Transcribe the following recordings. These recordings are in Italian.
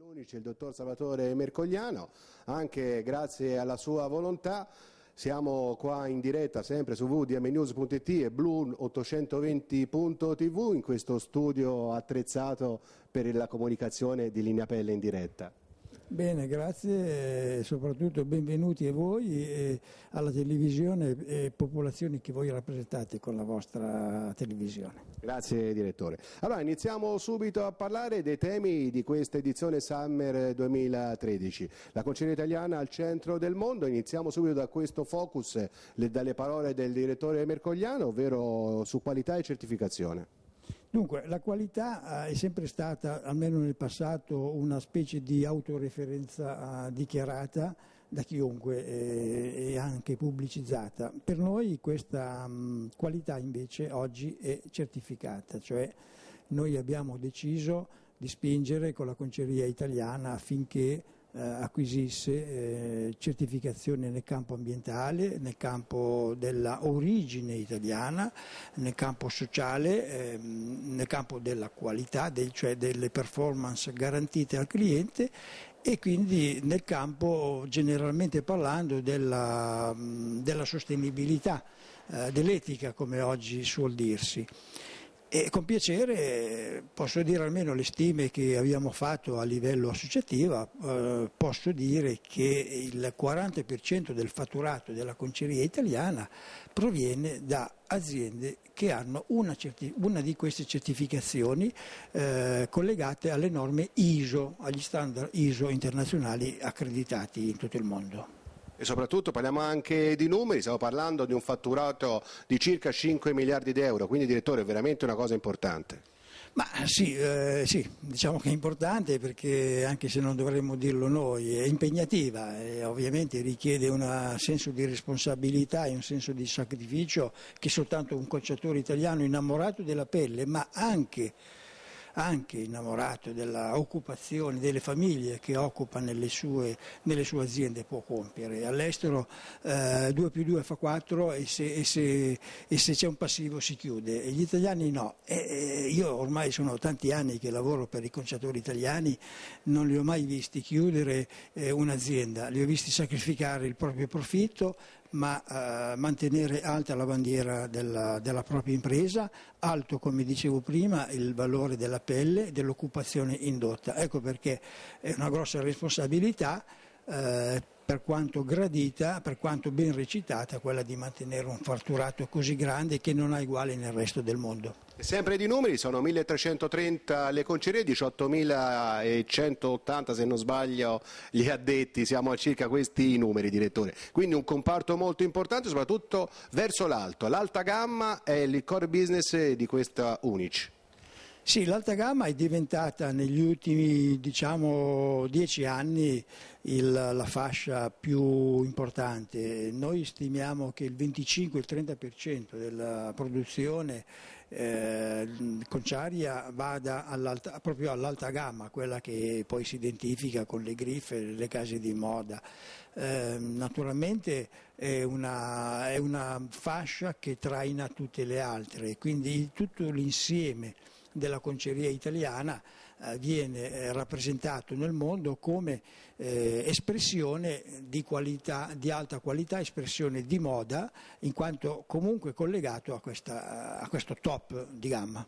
dell'UNICE, il dottor Salvatore Mercogliano, anche grazie alla sua volontà. Siamo qua in diretta sempre su wdmnews.it e blu820.tv in questo studio attrezzato per la comunicazione di linea pelle in diretta. Bene, grazie e soprattutto benvenuti a voi e alla televisione e popolazioni che voi rappresentate con la vostra televisione. Grazie direttore. Allora iniziamo subito a parlare dei temi di questa edizione Summer 2013. La cucina italiana al centro del mondo, iniziamo subito da questo focus, le, dalle parole del direttore Mercogliano, ovvero su qualità e certificazione. Dunque, la qualità eh, è sempre stata, almeno nel passato, una specie di autoreferenza eh, dichiarata da chiunque eh, e anche pubblicizzata. Per noi questa mm, qualità invece oggi è certificata, cioè noi abbiamo deciso di spingere con la conceria italiana affinché eh, acquisisse eh, certificazioni nel campo ambientale, nel campo della origine italiana, nel campo sociale, ehm, nel campo della qualità, del, cioè delle performance garantite al cliente e quindi nel campo generalmente parlando della, della sostenibilità, eh, dell'etica come oggi suol dirsi e con piacere eh, posso dire almeno le stime che abbiamo fatto a livello associativo, eh, posso dire che il 40% del fatturato della conceria italiana proviene da aziende che hanno una, una di queste certificazioni eh, collegate alle norme ISO, agli standard ISO internazionali accreditati in tutto il mondo e soprattutto parliamo anche di numeri, stiamo parlando di un fatturato di circa 5 miliardi di euro, quindi direttore è veramente una cosa importante. Ma eh, sì, eh, sì, diciamo che è importante perché anche se non dovremmo dirlo noi, è impegnativa e ovviamente richiede un senso di responsabilità e un senso di sacrificio che soltanto un calciatore italiano innamorato della pelle, ma anche anche innamorato dell'occupazione delle famiglie che occupa nelle sue, nelle sue aziende può compiere. All'estero eh, 2 più 2 fa 4 e se, e, se, e se, c'è un passivo si chiude. E gli italiani no. io ormai sono tanti anni che lavoro per i conciatori italiani, non li ho mai visti chiudere eh, un'azienda, li ho visti sacrificare il proprio profitto ma eh, mantenere alta la bandiera della, della, propria impresa, alto come dicevo prima il valore della pelle e dell'occupazione indotta. Ecco perché è una grossa responsabilità. Eh, per quanto gradita, per quanto ben recitata, quella di mantenere un fatturato così grande che non ha uguale nel resto del mondo. Sempre di numeri, sono 1330 le concerie, 18.180 se non sbaglio gli addetti, siamo a circa questi numeri direttore. Quindi un comparto molto importante soprattutto verso l'alto, l'alta gamma è il core business di questa Unic. Sì, l'alta gamma è diventata negli ultimi diciamo, dieci anni il, la fascia più importante. Noi stimiamo che il 25-30% della produzione eh, conciaria vada all proprio all'alta gamma, quella che poi si identifica con le griffe, le case di moda. Eh, naturalmente è una, è una fascia che traina tutte le altre, quindi tutto l'insieme della conceria italiana eh, viene eh, rappresentato nel mondo come eh, espressione di, qualità, di, alta qualità, espressione di moda, in quanto comunque collegato a, questa, a questo top di gamma.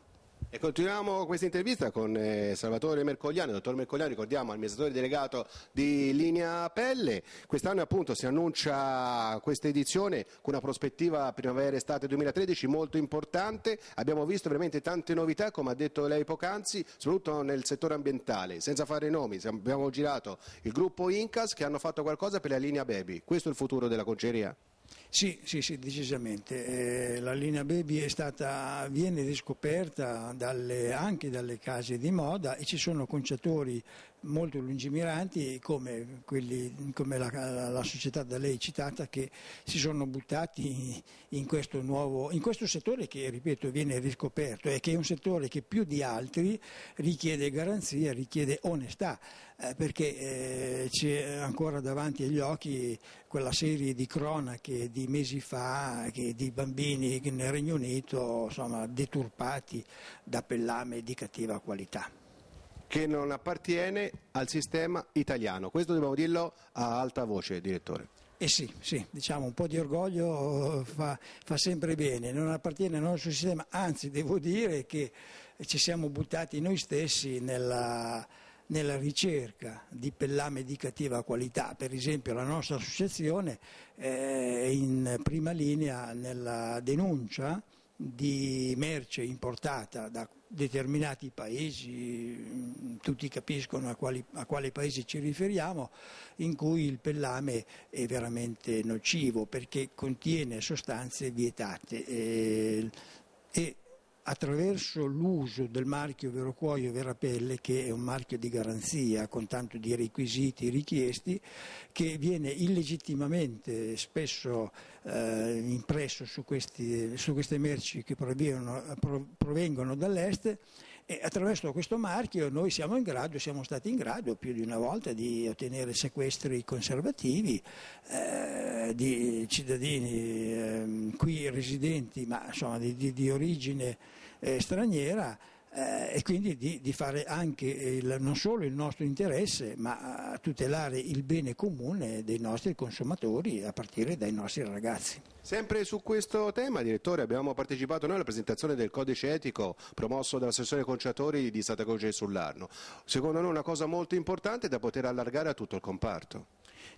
E continuiamo questa intervista con eh, Salvatore Mercogliani, dottor Mercogliani, ricordiamo amministratore delegato di Linea Pelle. Quest'anno appunto si annuncia questa edizione con una prospettiva primavera-estate 2013 molto importante. Abbiamo visto veramente tante novità, come ha detto lei poc'anzi, soprattutto nel settore ambientale. Senza fare nomi, abbiamo girato il gruppo Incas che hanno fatto qualcosa per la linea Baby. Questo è il futuro della conceria? Sì, sì, sì, decisamente. Eh, la linea baby è stata, viene riscoperta dalle, anche dalle case di moda e ci sono conciatori molto lungimiranti come, quelli, come la, la, la, società da lei citata che si sono buttati in questo, nuovo, in questo settore che, ripeto, viene riscoperto e che è un settore che più di altri richiede garanzia, richiede onestà, eh, perché eh, c'è ancora davanti agli occhi quella serie di cronache di mesi fa di bambini nel Regno Unito insomma, deturpati da pellame di cattiva qualità che non appartiene al sistema italiano. Questo dobbiamo dirlo a alta voce, direttore. Eh sì, sì, diciamo un po' di orgoglio eh, fa, fa sempre bene, non appartiene al nostro sistema, anzi devo dire che ci siamo buttati noi stessi nella, nella ricerca di pellame di cattiva qualità. Per esempio la nostra associazione eh, è in prima linea nella denuncia di merce importata da determinati paesi, tutti capiscono a, quali, a, quale paese ci riferiamo, in cui il pellame è veramente nocivo perché contiene sostanze vietate. E, e attraverso l'uso del marchio Vero Cuoio e Vera Pelle, che è un marchio di garanzia con tanto di requisiti richiesti, che viene illegittimamente spesso eh, impresso su, questi, su, queste merci che provengono dall'est e attraverso questo marchio noi siamo in grado, siamo stati in grado più di una volta di ottenere sequestri conservativi eh, di cittadini eh, qui residenti, ma insomma di, di, di origine eh, straniera eh, e quindi di, di fare anche il, non solo il nostro interesse ma eh, tutelare il bene comune dei nostri consumatori a partire dai nostri ragazzi. Sempre su questo tema, direttore, abbiamo partecipato noi alla presentazione del codice etico promosso dall'assessore Conciatori di Santa Croce sull'Arno. Secondo noi una cosa molto importante da poter allargare a tutto il comparto.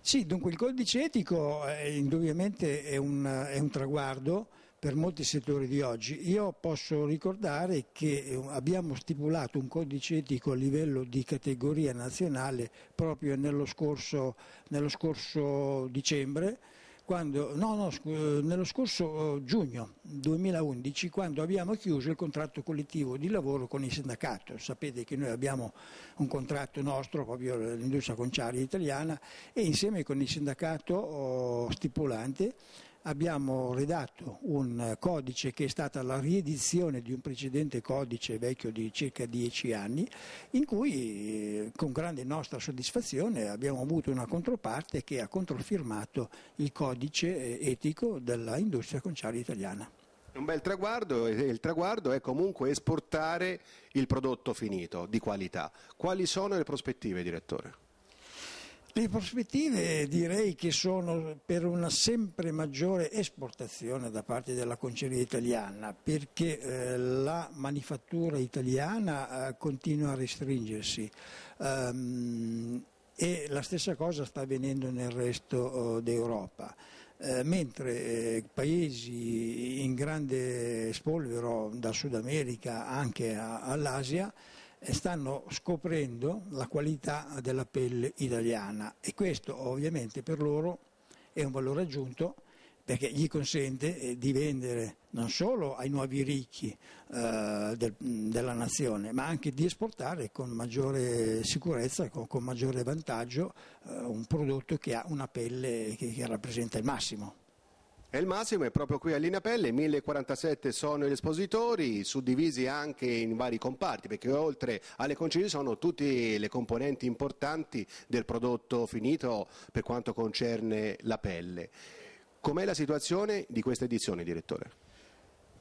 Sì, dunque il codice etico eh, indubbiamente è un, è un traguardo per molti settori di oggi. Io posso ricordare che eh, abbiamo stipulato un codice etico a livello di categoria nazionale proprio nello scorso, nello scorso dicembre, quando, no, no, eh, nello scorso eh, giugno 2011 quando abbiamo chiuso il contratto collettivo di lavoro con il sindacato. Sapete che noi abbiamo un contratto nostro, proprio l'industria conciaria italiana, e insieme con il sindacato oh, stipulante abbiamo redatto un codice che è stata la riedizione di un precedente codice vecchio di circa dieci anni, in cui eh, con grande nostra soddisfazione abbiamo avuto una controparte che ha controfirmato il codice eh, etico dell'industria conciaria italiana. Un bel traguardo e il traguardo è comunque esportare il prodotto finito di qualità. Quali sono le prospettive, direttore? Le prospettive direi che sono per una sempre maggiore esportazione da parte della conceria italiana perché eh, la manifattura italiana eh, continua a restringersi. Um, e la stessa cosa sta avvenendo nel resto eh, d'Europa. Eh, mentre eh, paesi in grande spolvero, da Sud America anche all'Asia, stanno scoprendo la qualità della pelle italiana e questo ovviamente per loro è un valore aggiunto perché gli consente eh, di vendere non solo ai nuovi ricchi eh, del, della nazione, ma anche di esportare con maggiore sicurezza, con, con maggiore vantaggio eh, un prodotto che ha una pelle che, che rappresenta il massimo. È il massimo è proprio qui a Linapelle, 1047 sono gli espositori, suddivisi anche in vari comparti, perché oltre alle concili sono tutte le componenti importanti del prodotto finito per quanto concerne la pelle. Com'è la situazione di questa edizione, direttore?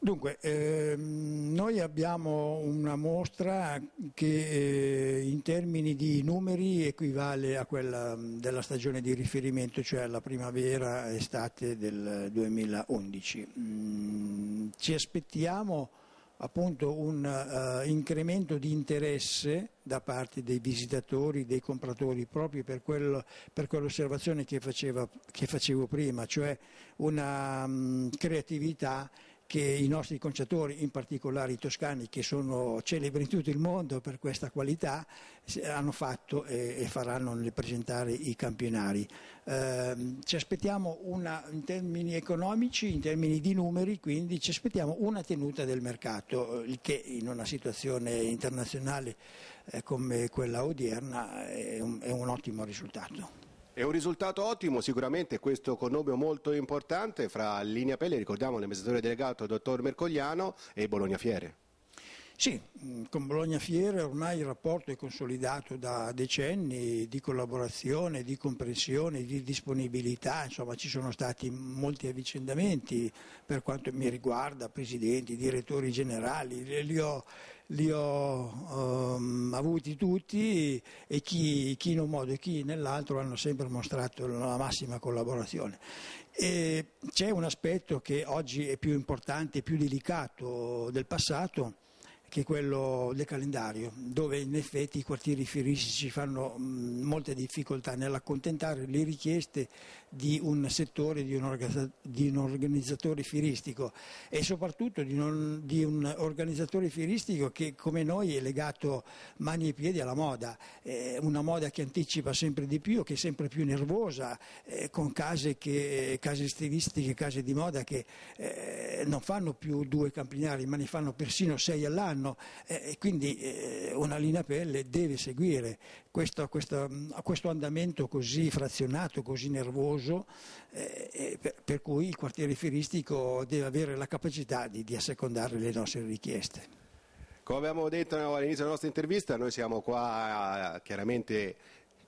Dunque, ehm, noi abbiamo una mostra che eh, in termini di numeri equivale a quella mm, della stagione di riferimento, cioè alla primavera-estate del 2011. Mm, ci aspettiamo appunto un uh, incremento di interesse da parte dei visitatori, dei compratori, proprio per, quello, per quell'osservazione che, che, facevo prima, cioè una um, creatività che i nostri conciatori, in particolare i toscani, che sono celebri in tutto il mondo per questa qualità, hanno fatto e, faranno nel presentare i campionari. Eh, ci aspettiamo una, in termini economici, in termini di numeri, quindi ci aspettiamo una tenuta del mercato, eh, il che in una situazione internazionale eh, come quella odierna è un, è un ottimo risultato. È un risultato ottimo, sicuramente questo connubio molto importante fra Linea Pelle, ricordiamo l'amministratore delegato dottor Mercogliano e Bologna Fiere. Sì, mm, con Bologna Fiera ormai il rapporto è consolidato da decenni di collaborazione, di comprensione, di disponibilità, insomma ci sono stati molti avvicendamenti per quanto mi riguarda, presidenti, direttori generali, li ho, li ho um, avuti tutti e chi, chi, in un modo e chi nell'altro hanno sempre mostrato la massima collaborazione. c'è un aspetto che oggi è più importante, più delicato del passato, che è quello del calendario, dove in effetti i quartieri fieristici fanno molte difficoltà nell'accontentare le richieste di un settore, di un, organizzatore fieristico e soprattutto di, non, di un organizzatore fieristico che come noi è legato mani e piedi alla moda, eh, una moda che anticipa sempre di più, che è sempre più nervosa, eh, con case, che, case stilistiche, case di moda che eh, non fanno più due campinari ma ne fanno persino sei all'anno eh, e quindi eh, una linea pelle deve seguire questo, questo, mm, questo andamento così frazionato, così nervoso, eh, eh per, per, cui il quartiere filistico deve avere la capacità di, di assecondare le nostre richieste. Come abbiamo detto all'inizio della nostra intervista, noi siamo qua eh, chiaramente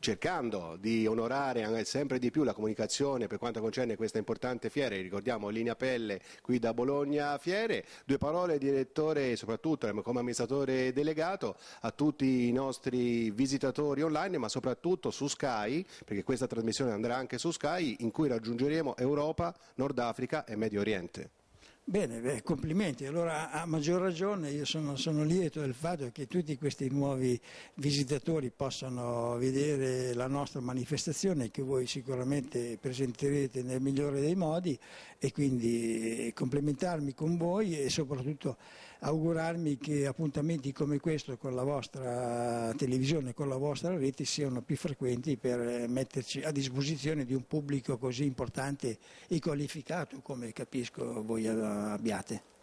cercando di onorare sempre di più la comunicazione per quanto concerne questa importante fiera, ricordiamo Linea Pelle qui da Bologna Fiere, due parole direttore e soprattutto ehm, come amministratore delegato a tutti i nostri visitatori online ma soprattutto su Sky, perché questa trasmissione andrà anche su Sky in cui raggiungeremo Europa, Nord Africa e Medio Oriente. Bene, beh, complimenti. Allora a maggior ragione io sono, sono, lieto del fatto che tutti questi nuovi visitatori possano vedere la nostra manifestazione che voi sicuramente presenterete nel migliore dei modi e quindi eh, complimentarmi con voi e soprattutto augurarmi che appuntamenti come questo con la vostra televisione, con la vostra rete siano più frequenti per eh, metterci a disposizione di un pubblico così importante e qualificato come capisco voi abbiate.